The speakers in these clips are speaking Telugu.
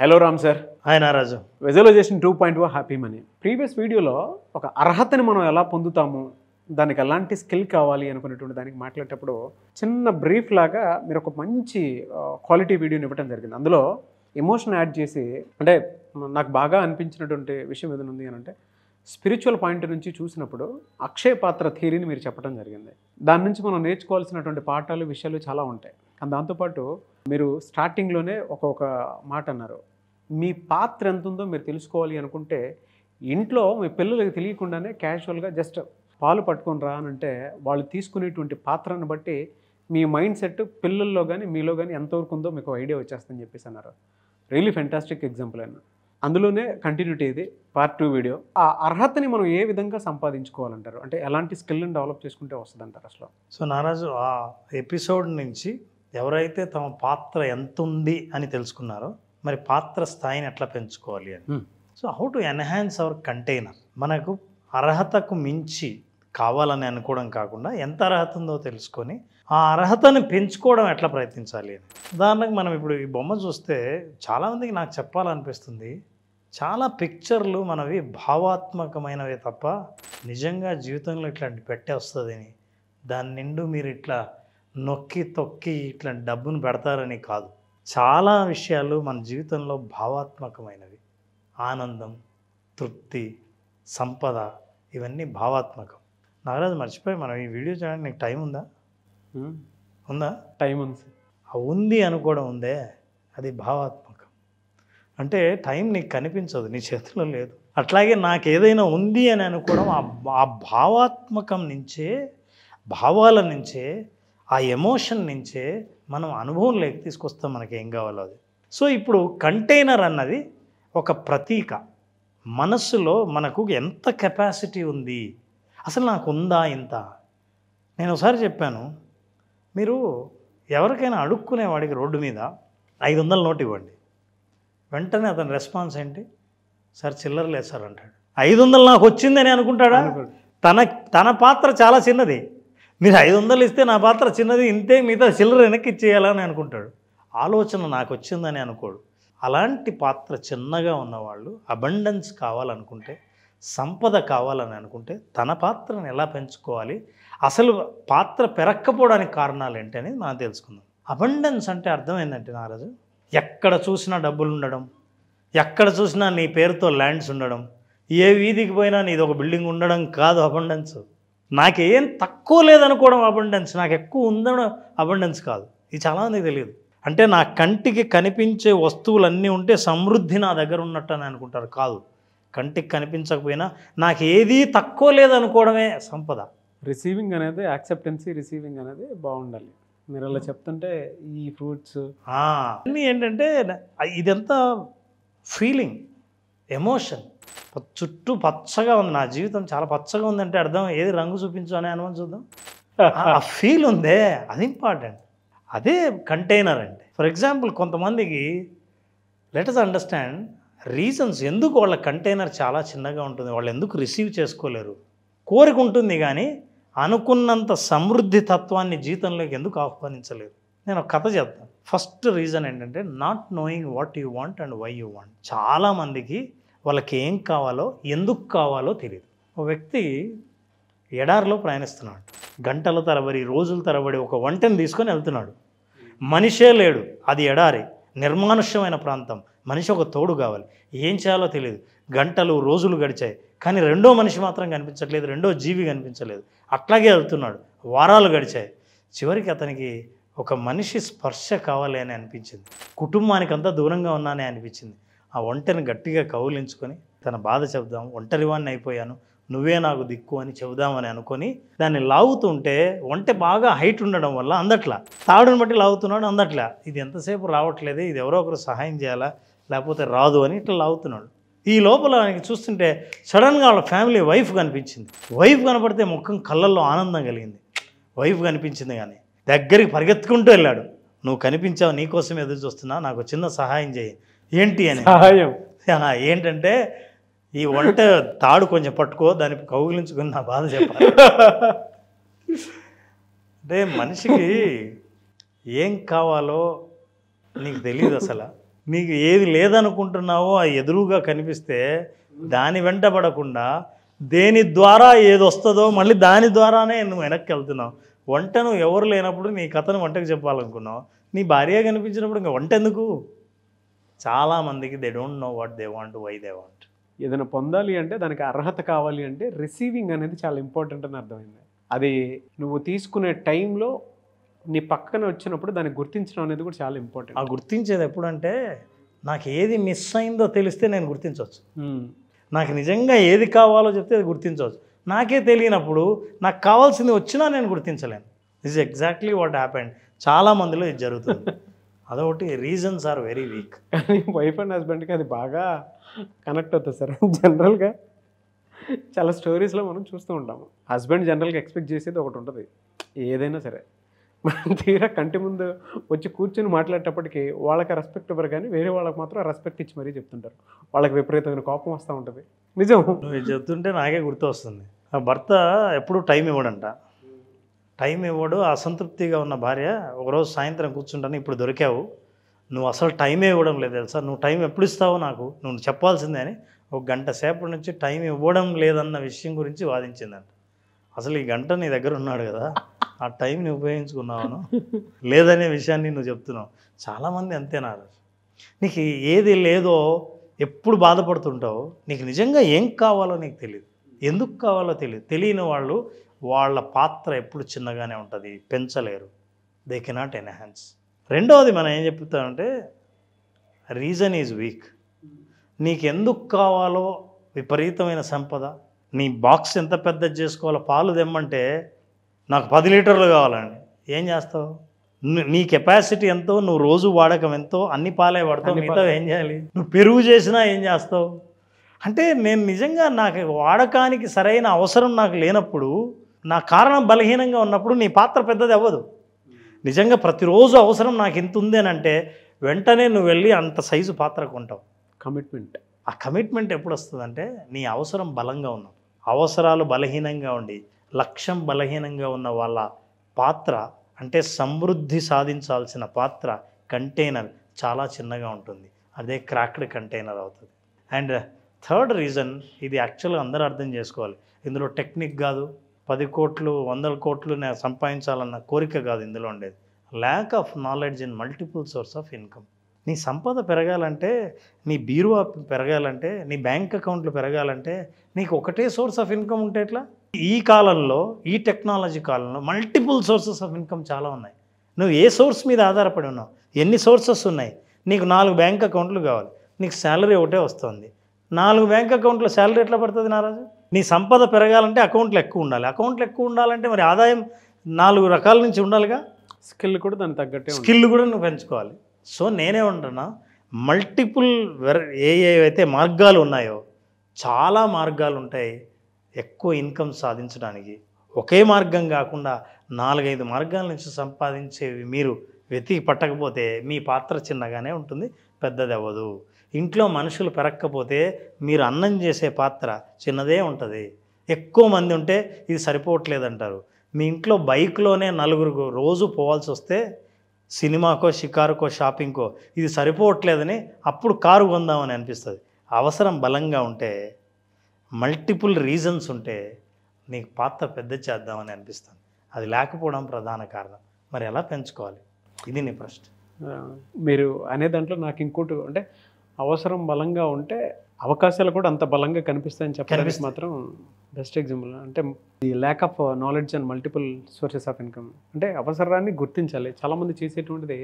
హలో రామ్ సార్ హాయ్ నారాజు visualisation two point o happy money previous వీడియోలో ఒక అర్హతని మనం ఎలా పొందుతాము దానికి ఎలాంటి స్కిల్ కావాలి అనుకునేటువంటి దానికి మాట్లాడేటప్పుడు చిన్న బ్రీఫ్ లాగా మీరు ఒక మంచి క్వాలిటీ వీడియోని ఇవ్వడం జరిగింది అందులో ఎమోషన్ యాడ్ చేసి అంటే నాకు బాగా అనిపించినటువంటి విషయం ఏదైనా ఉంది అని అంటే స్పిరిచువల్ పాయింట్ నుంచి చూసినప్పుడు అక్షయ పాత్ర థీరీని మీరు చెప్పడం జరిగింది దాని నుంచి మనం నేర్చుకోవాల్సినటువంటి పాఠాలు విషయాలు చాలా ఉంటాయి కానీ దాంతోపాటు మీరు స్టార్టింగ్లోనే ఒక్కొక్క మాట అన్నారు మీ పాత్ర ఎంత ఉందో మీరు తెలుసుకోవాలి అనుకుంటే ఇంట్లో మీ పిల్లలకి తెలియకుండానే క్యాజువల్గా జస్ట్ పాలు పట్టుకొని రా అంటే వాళ్ళు తీసుకునేటువంటి పాత్రను బట్టి మీ మైండ్ సెట్ పిల్లల్లో కానీ మీలో కానీ ఎంతవరకు ఉందో మీకు ఐడియా వచ్చేస్తుందని చెప్పేసి అన్నారు రియలీ ఫెంటాస్టిక్ ఎగ్జాంపుల్ అయినా అందులోనే కంటిన్యూటీ ఇది పార్ట్ టూ వీడియో ఆ అర్హతని మనం ఏ విధంగా సంపాదించుకోవాలంటారు అంటే ఎలాంటి స్కిల్ని డెవలప్ చేసుకుంటే వస్తుందంటారు అసలు సో నారాజు ఆ ఎపిసోడ్ నుంచి ఎవరైతే తమ పాత్ర ఎంత ఉంది అని తెలుసుకున్నారో మరి పాత్ర స్థాయిని ఎట్లా పెంచుకోవాలి అని so how to enhance our container మనకు అర్హతకు మించి కావాలని అనుకోవడం కాకుండా ఎంత అర్హత ఉందో తెలుసుకొని ఆ అర్హతను పెంచుకోవడం ఎట్లా ప్రయత్నించాలి అని ఉదాహరణకు మనం ఇప్పుడు ఈ బొమ్మ చూస్తే చాలామందికి నాకు చెప్పాలనిపిస్తుంది చాలా పిక్చర్లు మనవి భావాత్మకమైనవి తప్ప నిజంగా జీవితంలో ఇట్లాంటి పెట్టే వస్తుందని దాని నిండు మీరు ఇట్లా నొక్కి తొక్కి ఇట్లా డబ్బును పెడతారని కాదు చాలా విషయాలు మన జీవితంలో భావాత్మకమైనవి ఆనందం తృప్తి సంపద ఇవన్నీ భావాత్మకం నాగరాజు మర్చిపోయి మనం ఈ వీడియో చూడండి నీకు టైం ఉందా ఉందా టైం ఉంది ఉంది అనుకోవడం ఉందే అది భావాత్మకం అంటే టైం నీకు కనిపించదు నీ చేతిలో లేదు అట్లాగే నాకు ఏదైనా ఉంది అని అనుకోవడం ఆ భావాత్మకం నుంచే భావాల నుంచే ఆ ఎమోషన్ నుంచే మనం అనుభవం లేక తీసుకొస్తాం మనకి ఏం కావాలో అది సో ఇప్పుడు కంటైనర్ అన్నది ఒక ప్రతీక మనస్సులో మనకు ఎంత కెపాసిటీ ఉంది అసలు నాకు ఉందా ఇంత నేను ఒకసారి చెప్పాను మీరు ఎవరికైనా అడుక్కునే వాడికి రోడ్డు మీద ఐదు వందల నోటు ఇవ్వండి వెంటనే అతని రెస్పాన్స్ ఏంటి సార్ చిల్లర లేదు సార్ అంటాడు ఐదు వందలు నాకు వచ్చిందని అనుకుంటాడా తన తన పాత్ర చాలా చిన్నది మీరు ఐదు వందలు ఇస్తే నా పాత్ర చిన్నది ఇంతే మిగతా చిల్లర వెనక్కి ఇచ్చేయాలని అనుకుంటాడు ఆలోచన నాకు వచ్చిందని అనుకోడు అలాంటి పాత్ర చిన్నగా ఉన్నవాళ్ళు అబండెన్స్ కావాలనుకుంటే సంపద కావాలని అనుకుంటే తన పాత్రను ఎలా పెంచుకోవాలి అసలు పాత్ర పెరక్కపోవడానికి కారణాలు ఏంటి అనేది మనం తెలుసుకుందాం అబండెన్స్ అంటే అర్థమైందంటే నారాజు ఎక్కడ చూసినా డబ్బులు ఉండడం ఎక్కడ చూసినా నీ పేరుతో ల్యాండ్స్ ఉండడం ఏ వీధికి పోయినా నీది ఒక బిల్డింగ్ ఉండడం కాదు అబండెన్స్ నాకేం తక్కువ లేదనుకోవడం అబండెన్స్ నాకు ఎక్కువ ఉందడం అబండెన్స్ కాదు ఇది చాలామంది తెలియదు అంటే నా కంటికి కనిపించే వస్తువులన్నీ ఉంటే సమృద్ధి నా దగ్గర ఉన్నట్టు అని అనుకుంటారు కాదు కంటికి కనిపించకపోయినా నాకు ఏది తక్కువ లేదనుకోవడమే సంపద రిసీవింగ్ అనేది యాక్సెప్టెన్సీ రిసీవింగ్ అనేది బాగుండాలి మీరు అలా hmm. చెప్తుంటే ఈ ఫ్రూట్స్ అన్నీ ఏంటంటే ఇదంతా ఫీలింగ్ ఎమోషన్ చుట్టూ పచ్చగా ఉంది నా జీవితం చాలా పచ్చగా ఉందంటే అర్థం ఏది రంగు చూపించు అని అనుమని చూద్దాం ఆ ఫీల్ ఉందే అది ఇంపార్టెంట్ అదే కంటైనర్ అండి ఫర్ ఎగ్జాంపుల్ కొంతమందికి లెటస్ అండర్స్టాండ్ రీజన్స్ ఎందుకు వాళ్ళ కంటైనర్ చాలా చిన్నగా ఉంటుంది వాళ్ళు ఎందుకు రిసీవ్ చేసుకోలేరు కోరిక ఉంటుంది కానీ అనుకున్నంత సమృద్ధి తత్వాన్ని జీవితంలోకి ఎందుకు ఆహ్వానించలేదు నేను ఒక కథ చెప్తాను ఫస్ట్ రీజన్ ఏంటంటే not knowing what you want and why you want చాలామందికి వాళ్ళకి ఏం కావాలో ఎందుకు కావాలో తెలియదు ఒక వ్యక్తి ఎడారిలో ప్రయాణిస్తున్నాడు గంటల తరబడి రోజుల తరబడి ఒక వంటను తీసుకొని వెళ్తున్నాడు మనిషే లేడు అది ఎడారి నిర్మానుష్యమైన ప్రాంతం మనిషి ఒక తోడు కావాలి ఏం చేయాలో తెలియదు గంటలు రోజులు గడిచాయి కానీ రెండో మనిషి మాత్రం కనిపించట్లేదు రెండో జీవి కనిపించలేదు అట్లాగే వెళ్తున్నాడు వారాలు గడిచాయి చివరికి అతనికి ఒక మనిషి స్పర్శ కావాలి అని అనిపించింది కుటుంబానికి అంతా దూరంగా ఉన్నానే అనిపించింది ఆ ఒంటరిని గట్టిగా కౌలించుకొని తన బాధ చెబుదాం ఒంటరివాణ్ణి అయిపోయాను నువ్వే నాకు దిక్కు అని చెబుదామని అనుకొని దాన్ని లాగుతుంటే వంట బాగా హైట్ ఉండడం వల్ల అందట్లా తాడుని బట్టి లాగుతున్నాడు అందట్లా ఇది ఎంతసేపు రావట్లేదు ఇది ఎవరో ఒకరు సహాయం చేయాలా లేకపోతే రాదు అని ఇట్లా లాగుతున్నాడు ఈ లోపల ఆయనకి చూస్తుంటే సడన్గా వాళ్ళ ఫ్యామిలీ వైఫ్ కనిపించింది వైఫ్ కనపడితే ముఖం కళ్ళల్లో ఆనందం కలిగింది వైఫ్ కనిపించింది కానీ దగ్గరికి పరిగెత్తుకుంటూ వెళ్ళాడు నువ్వు కనిపించావు నీకోసం ఎదురు చూస్తున్నా నాకు చిన్న సహాయం చేయి ఏంటి అని సహాయం ఏంటంటే ఈ వంట తాడు కొంచెం పట్టుకో దాన్ని కౌగులించుకుని నా బాధ చెప్పాలి అంటే మనిషికి ఏం కావాలో నీకు తెలియదు అసలు నీకు ఏది లేదనుకుంటున్నావో ఆ ఎదురుగా కనిపిస్తే దాని వెంట పడకుండా దేని ద్వారా ఏది వస్తుందో మళ్ళీ దాని ద్వారానే నువ్వు వెనక్కి వెళ్తున్నావు వంటను ఎవరు లేనప్పుడు నీ కథను వంటకు చెప్పాలనుకున్నావు నీ భార్య కనిపించినప్పుడు ఇంకా వంట ఎందుకు చాలామందికి they don't know what they want why they want ఏదైనా పొందాలి అంటే దానికి అర్హత కావాలి అంటే రిసీవింగ్ అనేది చాలా ఇంపార్టెంట్ అని అర్థమైంది అది నువ్వు తీసుకునే టైంలో నీ పక్కన వచ్చినప్పుడు దాన్ని గుర్తించడం అనేది కూడా చాలా ఇంపార్టెంట్ ఆ గుర్తించేది ఎప్పుడంటే నాకు ఏది మిస్ అయిందో తెలిస్తే నేను గుర్తించవచ్చు నాకు నిజంగా ఏది కావాలో చెప్తే అది గుర్తించవచ్చు నాకే తెలియనప్పుడు నాకు కావాల్సింది వచ్చినా నేను గుర్తించలేను దిస్ ఎగ్జాక్ట్లీ వాట్ హ్యాపెండ్ చాలా మందిలో ఇది జరుగుతుంది అదొకటి reasons are very weak wife and హస్బెండ్కి అది బాగా కనెక్ట్ అవుతుంది సార్ జనరల్గా చాలా స్టోరీస్లో మనం చూస్తూ ఉంటాము హస్బెండ్ జనరల్గా ఎక్స్పెక్ట్ చేసేది ఒకటి ఉంటుంది ఏదైనా సరే మనం తీరా కంటి ముందు వచ్చి కూర్చొని మాట్లాడేటప్పటికి వాళ్ళకి రెస్పెక్ట్ ఇవ్వరు కానీ వేరే వాళ్ళకి మాత్రం రెస్పెక్ట్ ఇచ్చి మరీ చెప్తుంటారు వాళ్ళకి విపరీతమైన కోపం వస్తూ ఉంటుంది నిజం నువ్వు చెప్తుంటే నాకే గుర్తు వస్తుంది ఆ భర్త ఎప్పుడు టైం ఇవ్వడంట టైం ఇవ్వడు అసంతృప్తిగా ఉన్న భార్య ఒకరోజు సాయంత్రం కూర్చుంటాను ఇప్పుడు దొరికావు నువ్వు అసలు టైమే ఇవ్వడం లేదు తెలుసా నువ్వు టైం ఎప్పుడు ఇస్తావు నాకు నువ్వు చెప్పాల్సిందే అని ఒక గంట సేపటి నుంచి టైం ఇవ్వడం లేదన్న విషయం గురించి వాదించిందంట అసలు ఈ గంట నీ దగ్గర ఉన్నాడు కదా ఆ టైంని ఉపయోగించుకున్నావును లేదనే విషయాన్ని నువ్వు చెప్తున్నావు చాలామంది అంతేనా నీకు ఏది లేదో ఎప్పుడు బాధపడుతుంటావు నీకు నిజంగా ఏం కావాలో నీకు తెలియదు ఎందుకు కావాలో తెలియదు తెలియని వాళ్ళు వాళ్ళ పాత్ర ఎప్పుడు చిన్నగానే ఉంటుంది పెంచలేరు దే కెనాట్ ఎన్హాన్స్ రెండవది మనం ఏం చెప్తామంటే రీజన్ ఈజ్ వీక్ నీకు ఎందుకు కావాలో విపరీతమైన సంపద నీ బాక్స్ ఎంత పెద్ద చేసుకోవాలో పాలు తెమ్మంటే నాకు పది లీటర్లు కావాలండి ఏం చేస్తావు నీ కెపాసిటీ ఎంతో నువ్వు రోజు వాడకం ఎంతో అన్ని పాలే వాడతావు మిగతా ఏం చేయాలి నువ్వు పెరుగు చేసినా ఏం చేస్తావు అంటే నేను నిజంగా నాకు వాడకానికి సరైన అవసరం నాకు లేనప్పుడు నా కారణం బలహీనంగా ఉన్నప్పుడు నీ పాత్ర పెద్దది అవ్వదు నిజంగా ప్రతిరోజు అవసరం నాకు ఇంత ఉంది అని అంటే వెంటనే నువ్వు వెళ్ళి అంత సైజు పాత్ర కొంటావు కమిట్మెంట్ ఆ కమిట్మెంట్ ఎప్పుడు వస్తుందంటే నీ అవసరం బలంగా ఉన్నావు అవసరాలు బలహీనంగా ఉండి లక్ష్యం బలహీనంగా ఉన్న వాళ్ళ పాత్ర అంటే సమృద్ధి సాధించాల్సిన పాత్ర కంటైనర్ చాలా చిన్నగా ఉంటుంది అదే క్రాక్డ్ కంటైనర్ అవుతుంది అండ్ థర్డ్ రీజన్ ఇది యాక్చువల్గా అందరూ అర్థం చేసుకోవాలి ఇందులో టెక్నిక్ కాదు పది కోట్లు వందల కోట్లు నేను సంపాదించాలన్న కోరిక కాదు ఇందులో ఉండేది lack of knowledge in multiple source of income నీ సంపద పెరగాలంటే నీ బీరువా పెరగాలంటే నీ బ్యాంక్ అకౌంట్లు పెరగాలంటే నీకు ఒకటే సోర్స్ ఆఫ్ ఇన్కమ్ ఉంటే ఎట్లా ఈ కాలంలో ఈ టెక్నాలజీ కాలంలో మల్టిపుల్ సోర్సెస్ ఆఫ్ ఇన్కమ్ చాలా ఉన్నాయి నువ్వు ఏ సోర్స్ మీద ఆధారపడి ఉన్నావు ఎన్ని సోర్సెస్ ఉన్నాయి నీకు నాలుగు బ్యాంక్ అకౌంట్లు కావాలి నీకు శాలరీ ఒకటే వస్తుంది నాలుగు బ్యాంక్ అకౌంట్లో శాలరీ ఎట్లా పడుతుంది నారాజు నీ సంపద పెరగాలంటే అకౌంట్లు ఎక్కువ ఉండాలి అకౌంట్లు ఎక్కువ ఉండాలంటే మరి ఆదాయం నాలుగు రకాల నుంచి ఉండాలిగా స్కిల్ కూడా దానికి తగ్గట్టు స్కిల్ కూడా నువ్వు పెంచుకోవాలి సో నేనే ఉంటున్నా మల్టిపుల్ ఏ అయితే మార్గాలు ఉన్నాయో చాలా మార్గాలు ఉంటాయి ఎక్కువ ఇన్కమ్ సాధించడానికి ఒకే మార్గం కాకుండా నాలుగైదు మార్గాల నుంచి సంపాదించేవి మీరు వెతికి పట్టకపోతే మీ పాత్ర చిన్నగానే ఉంటుంది పెద్దది అవ్వదు ఇంట్లో మనుషులు పెరక్కపోతే మీరు అన్నం చేసే పాత్ర చిన్నదే ఉంటుంది ఎక్కువ మంది ఉంటే ఇది సరిపోవట్లేదంటారు మీ ఇంట్లో బైక్లోనే నలుగురు రోజు పోవాల్సి వస్తే సినిమాకో షికారుకో షాపింగ్కో ఇది సరిపోవట్లేదని అప్పుడు కారు కొందామని అనిపిస్తుంది అవసరం బలంగా ఉంటే మల్టిపుల్ రీజన్స్ ఉంటే నీకు పాత్ర పెద్ద చేద్దామని అనిపిస్తుంది అది లేకపోవడం ప్రధాన కారణం మరి ఎలా పెంచుకోవాలి ఇది నీ ప్రశ్న మీరు అనే దాంట్లో నాకు ఇంకోటి అంటే అవసరం బలంగా ఉంటే అవకాశాలు కూడా అంత బలంగా కనిపిస్తాయని చెప్పడానికి మాత్రం బెస్ట్ ఎగ్జాంపుల్ అంటే the lack of knowledge and multiple sources of income అంటే అవసరాన్ని గుర్తించాలి చాలామంది చేసేటువంటిది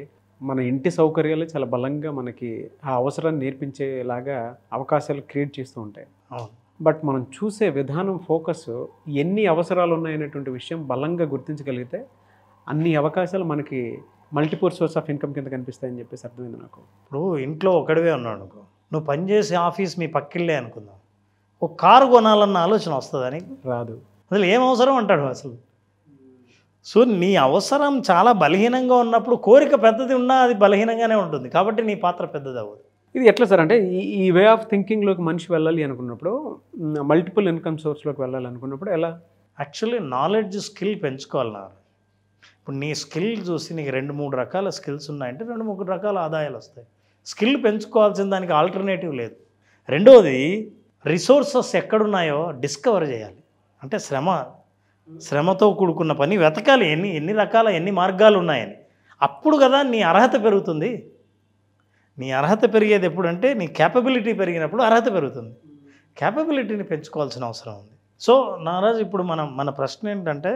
మన ఇంటి సౌకర్యాలు చాలా బలంగా మనకి ఆ అవసరాన్ని నేర్పించేలాగా అవకాశాలు క్రియేట్ చేస్తూ ఉంటాయి బట్ మనం చూసే విధానం ఫోకస్ ఎన్ని అవసరాలు ఉన్నాయనేటువంటి విషయం బలంగా గుర్తించగలిగితే అన్ని అవకాశాలు మనకి మల్టిపుల్ సోర్స్ ఆఫ్ ఇన్కమ్ కింద కనిపిస్తాయని చెప్పేసి అర్థమైంది నాకు ఇప్పుడు ఇంట్లో ఒకడివే ఉన్నాడు అనుకో నువ్వు పనిచేసే ఆఫీస్ మీ పక్కిళ్ళే అనుకుందాం ఒక కారు కొనాలన్న ఆలోచన వస్తుందని రాదు అసలు ఏం అవసరం అంటాడు అసలు సో నీ అవసరం చాలా బలహీనంగా ఉన్నప్పుడు కోరిక పెద్దది ఉన్నా అది బలహీనంగానే ఉంటుంది కాబట్టి నీ పాత్ర పెద్దది అవ్వదు ఇది ఎట్లా సార్ అంటే ఈ వే ఆఫ్ థింకింగ్లోకి మనిషి వెళ్ళాలి అనుకున్నప్పుడు మల్టిపుల్ ఇన్కమ్ సోర్స్లోకి వెళ్ళాలి అనుకున్నప్పుడు ఎలా యాక్చువల్లీ నాలెడ్జ్ స్కిల్ పెంచుకోవాలి నా ఇప్పుడు నీ స్కిల్ చూసి నీకు రెండు మూడు రకాల స్కిల్స్ ఉన్నాయంటే రెండు మూడు రకాల ఆదాయాలు వస్తాయి స్కిల్ పెంచుకోవాల్సిన దానికి ఆల్టర్నేటివ్ లేదు రెండవది రిసోర్సెస్ ఎక్కడున్నాయో డిస్కవర్ చేయాలి అంటే శ్రమ శ్రమతో కూడుకున్న పని వెతకాలి ఎన్ని ఎన్ని రకాల ఎన్ని మార్గాలు ఉన్నాయని అప్పుడు కదా నీ అర్హత పెరుగుతుంది నీ అర్హత పెరిగేది ఎప్పుడంటే నీ క్యాపబిలిటీ పెరిగినప్పుడు అర్హత పెరుగుతుంది క్యాపబిలిటీని పెంచుకోవాల్సిన అవసరం ఉంది సో నారాజు ఇప్పుడు మనం మన ప్రశ్న ఏంటంటే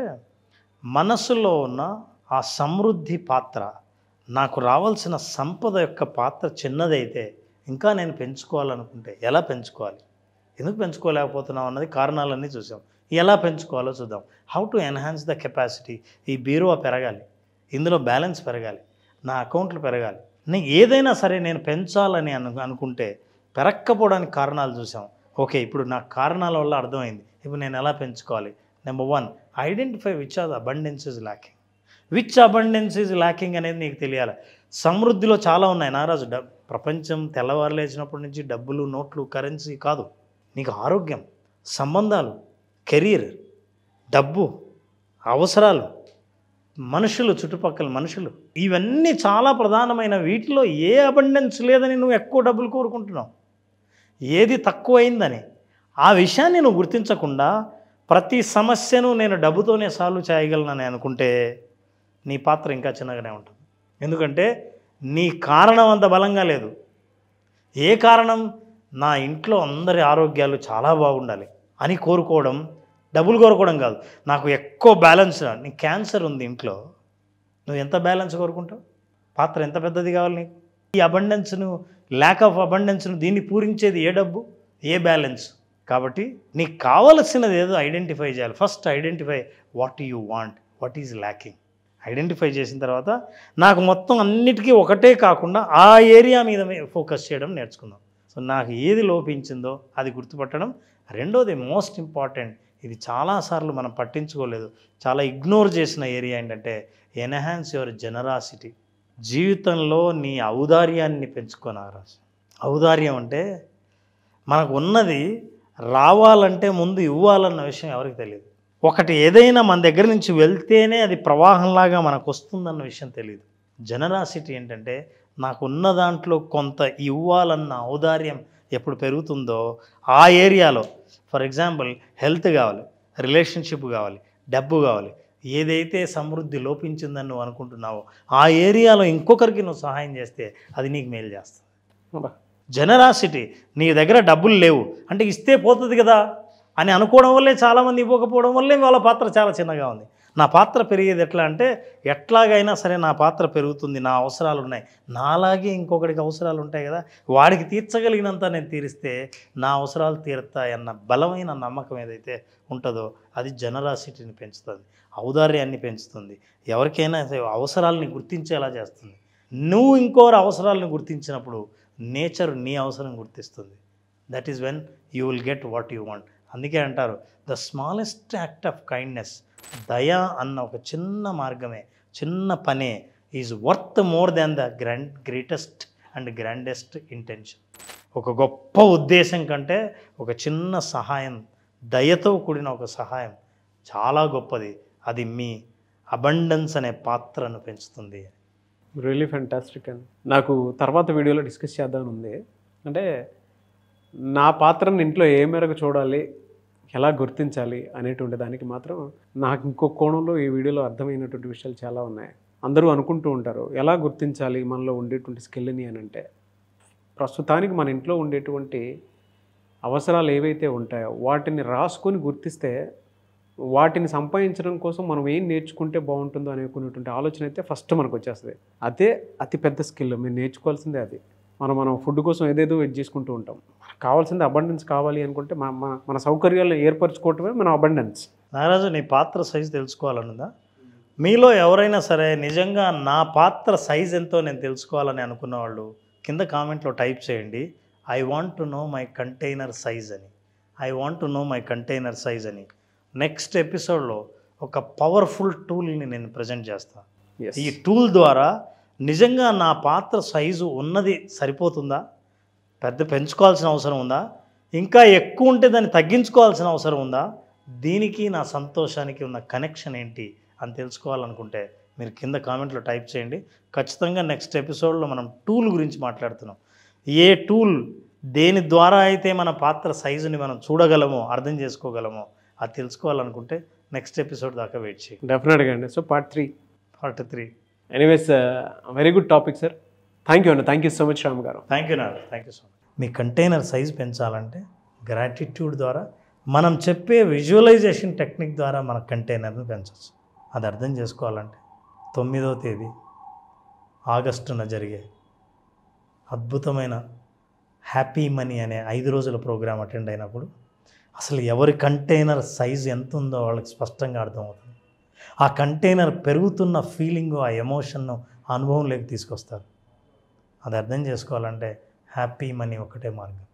మనస్సులో ఉన్న ఆ సమృద్ధి పాత్ర నాకు రావాల్సిన సంపద యొక్క పాత్ర చిన్నదైతే ఇంకా నేను పెంచుకోవాలనుకుంటే ఎలా పెంచుకోవాలి ఎందుకు పెంచుకోలేకపోతున్నాం అన్నది కారణాలన్నీ చూసాం ఎలా పెంచుకోవాలో చూద్దాం how to enhance the capacity ఈ బీరువా పెరగాలి ఇందులో బ్యాలెన్స్ పెరగాలి నా అకౌంట్లు పెరగాలి నేను ఏదైనా సరే నేను పెంచాలని అను అనుకుంటే పెరక్కపోవడానికి కారణాలు చూసాం ఓకే ఇప్పుడు నా కారణాల వల్ల అర్థమైంది ఇప్పుడు నేను ఎలా పెంచుకోవాలి number one identify which are abundance is lacking which abundance is lacking అనేది నీకు తెలియాలి సమృద్ధిలో చాలా ఉన్నాయి నారాజు డబ్ ప్రపంచం తెల్లవారులేచినప్పటి నుంచి డబ్బులు నోట్లు కరెన్సీ కాదు నీకు ఆరోగ్యం సంబంధాలు కెరీర్ డబ్బు అవసరాలు మనుషులు చుట్టుపక్కల మనుషులు ఇవన్నీ చాలా ప్రధానమైన వీటిలో ఏ అబండెన్స్ లేదని నువ్వు ఎక్కువ డబ్బులు కోరుకుంటున్నావు ఏది తక్కువైందని ఆ విషయాన్ని నువ్వు గుర్తించకుండా ప్రతి సమస్యను నేను డబ్బుతోనే సాల్వ్ చేయగలనని అనుకుంటే నీ పాత్ర ఇంకా చిన్నగానే ఉంటుంది ఎందుకంటే నీ కారణం అంత బలంగా లేదు ఏ కారణం నా ఇంట్లో అందరి ఆరోగ్యాలు చాలా బాగుండాలి అని కోరుకోవడం డబ్బులు కోరుకోవడం కాదు నాకు ఎక్కువ బ్యాలెన్స్ నీకు క్యాన్సర్ ఉంది ఇంట్లో నువ్వు ఎంత బ్యాలెన్స్ కోరుకుంటావు పాత్ర ఎంత పెద్దది కావాలి నీకు ఈ అబండెన్స్ను ల్యాక్ ఆఫ్ అబండెన్స్ను దీన్ని పూరించేది ఏ డబ్బు ఏ బ్యాలెన్స్ కాబట్టి నీకు కావలసినది ఏదో ఐడెంటిఫై చేయాలి first identify what you want what is lacking identify చేసిన తర్వాత నాకు మొత్తం అన్నిటికీ ఒకటే కాకుండా ఆ ఏరియా మీద ఫోకస్ చేయడం నేర్చుకుందాం సో నాకు ఏది లోపించిందో అది గుర్తుపట్టడం రెండోది మోస్ట్ ఇంపార్టెంట్ ఇది చాలాసార్లు మనం పట్టించుకోలేదు చాలా ఇగ్నోర్ చేసిన ఏరియా ఏంటంటే ఎన్హాన్స్ యువర్ జనరాసిటీ జీవితంలో నీ ఔదార్యాన్ని పెంచుకోనారా ఔదార్యం అంటే మనకు ఉన్నది రావాలంటే ముందు ఇవ్వాలన్న విషయం ఎవరికి తెలియదు ఒకటి ఏదైనా మన దగ్గర నుంచి వెళ్తేనే అది ప్రవాహంలాగా మనకు వస్తుందన్న విషయం తెలియదు జనరాసిటీ ఏంటంటే నాకు ఉన్న దాంట్లో కొంత ఇవ్వాలన్న ఔదార్యం ఎప్పుడు పెరుగుతుందో ఆ ఏరియాలో ఫర్ ఎగ్జాంపుల్ హెల్త్ కావాలి రిలేషన్షిప్ కావాలి డబ్బు కావాలి ఏదైతే సమృద్ధి లోపించిందని నువ్వు అనుకుంటున్నావో ఆ ఏరియాలో ఇంకొకరికి నువ్వు సహాయం చేస్తే అది నీకు మేలు చేస్తుంది జనరాసిటీ నీ దగ్గర డబ్బులు లేవు అంటే ఇస్తే పోతుంది కదా అని అనుకోవడం వల్లే చాలామంది ఇవ్వకపోవడం వల్లే వాళ్ళ పాత్ర చాలా చిన్నగా ఉంది నా పాత్ర పెరిగేది ఎట్లా అంటే ఎట్లాగైనా సరే నా పాత్ర పెరుగుతుంది నా అవసరాలు ఉన్నాయి నాలాగే ఇంకొకడికి అవసరాలు ఉంటాయి కదా వాడికి తీర్చగలిగినంత నేను తీరిస్తే నా అవసరాలు తీరుతాయన్న బలమైన నమ్మకం ఏదైతే ఉంటుందో అది జనరాసిటీని పెంచుతుంది ఔదార్యాన్ని పెంచుతుంది ఎవరికైనా అవసరాలని గుర్తించేలా చేస్తుంది నువ్వు ఇంకోరు అవసరాలను గుర్తించినప్పుడు నేచర్ నీ అవసరం గుర్తిస్తుంది that is when you will get what you want అందుకే అంటారు the smallest act of kindness దయ అన్న ఒక చిన్న మార్గమే చిన్న పనే is worth more than the grand greatest and grandest intention ఒక గొప్ప ఉద్దేశం కంటే ఒక చిన్న సహాయం దయతో కూడిన ఒక సహాయం చాలా గొప్పది అది మీ అబండెన్స్ అనే పాత్రను పెంచుతుంది రియలీ ఫ్యాంటాస్టిక్ అండి నాకు తర్వాత వీడియోలో డిస్కస్ చేద్దామని ఉంది అంటే నా పాత్రను ఇంట్లో ఏ మేరకు చూడాలి ఎలా గుర్తించాలి అనేటువంటి దానికి మాత్రం నాకు ఇంకో కోణంలో ఈ వీడియోలో అర్థమైనటువంటి విషయాలు చాలా ఉన్నాయి అందరూ అనుకుంటూ ఉంటారు ఎలా గుర్తించాలి మనలో ఉండేటువంటి స్కిల్ని అని అంటే ప్రస్తుతానికి మన ఇంట్లో ఉండేటువంటి అవసరాలు ఏవైతే ఉంటాయో వాటిని రాసుకొని గుర్తిస్తే వాటిని సంపాదించడం కోసం మనం ఏం నేర్చుకుంటే బాగుంటుందో అనుకునేటువంటి ఆలోచన అయితే ఫస్ట్ మనకు వచ్చేస్తుంది అదే అతిపెద్ద స్కిల్ మీరు నేర్చుకోవాల్సిందే అది మనం మనం ఫుడ్ కోసం ఏదేదో వెయిట్ చేసుకుంటూ ఉంటాం కావాల్సింది అబండెన్స్ కావాలి అనుకుంటే మన మన సౌకర్యాలు ఏర్పరచుకోవటమే మన అబండెన్స్ నాగరాజు నీ పాత్ర సైజు తెలుసుకోవాలనుందా మీలో ఎవరైనా సరే నిజంగా నా పాత్ర సైజ్ ఎంతో నేను తెలుసుకోవాలని అనుకున్న వాళ్ళు కింద కామెంట్లో టైప్ చేయండి I want to know my container size అని I want to know my container size అని నెక్స్ట్ ఎపిసోడ్లో ఒక పవర్ఫుల్ టూల్ని నేను ప్రజెంట్ చేస్తాను ఈ టూల్ ద్వారా నిజంగా నా పాత్ర సైజు ఉన్నది సరిపోతుందా పెద్ద పెంచుకోవాల్సిన అవసరం ఉందా ఇంకా ఎక్కువ ఉంటే దాన్ని తగ్గించుకోవాల్సిన అవసరం ఉందా దీనికి నా సంతోషానికి ఉన్న కనెక్షన్ ఏంటి అని తెలుసుకోవాలనుకుంటే మీరు కింద కామెంట్లో టైప్ చేయండి ఖచ్చితంగా నెక్స్ట్ ఎపిసోడ్లో మనం టూల్ గురించి మాట్లాడుతున్నాం ఏ టూల్ దేని ద్వారా అయితే మన పాత్ర సైజుని మనం చూడగలమో అర్థం చేసుకోగలమో అది తెలుసుకోవాలనుకుంటే నెక్స్ట్ ఎపిసోడ్ దాకా వెయిట్ చేయండి డెఫినెట్గా అండి so part three part three anyways very good topic sir thank you అన్న thank you so much Ram garu thank you నాన్న థ్యాంక్ యూ సో మచ్ మీ కంటైనర్ సైజ్ పెంచాలంటే గ్రాటిట్యూడ్ ద్వారా మనం చెప్పే విజువలైజేషన్ టెక్నిక్ ద్వారా మన కంటైనర్ని పెంచవచ్చు అది అర్థం చేసుకోవాలంటే తొమ్మిదో తేదీ ఆగస్టున జరిగే అద్భుతమైన హ్యాపీ మనీ అనే ఐదు రోజుల ప్రోగ్రాం అటెండ్ అయినప్పుడు అసలు ఎవరి కంటైనర్ సైజ్ ఎంత ఉందో వాళ్ళకి స్పష్టంగా అర్థమవుతుంది ఆ కంటైనర్ పెరుగుతున్న ఫీలింగ్ ఆ ఎమోషన్ను అనుభవంలోకి తీసుకొస్తారు అది అర్థం చేసుకోవాలంటే హ్యాపీ మనీ ఒకటే మార్గం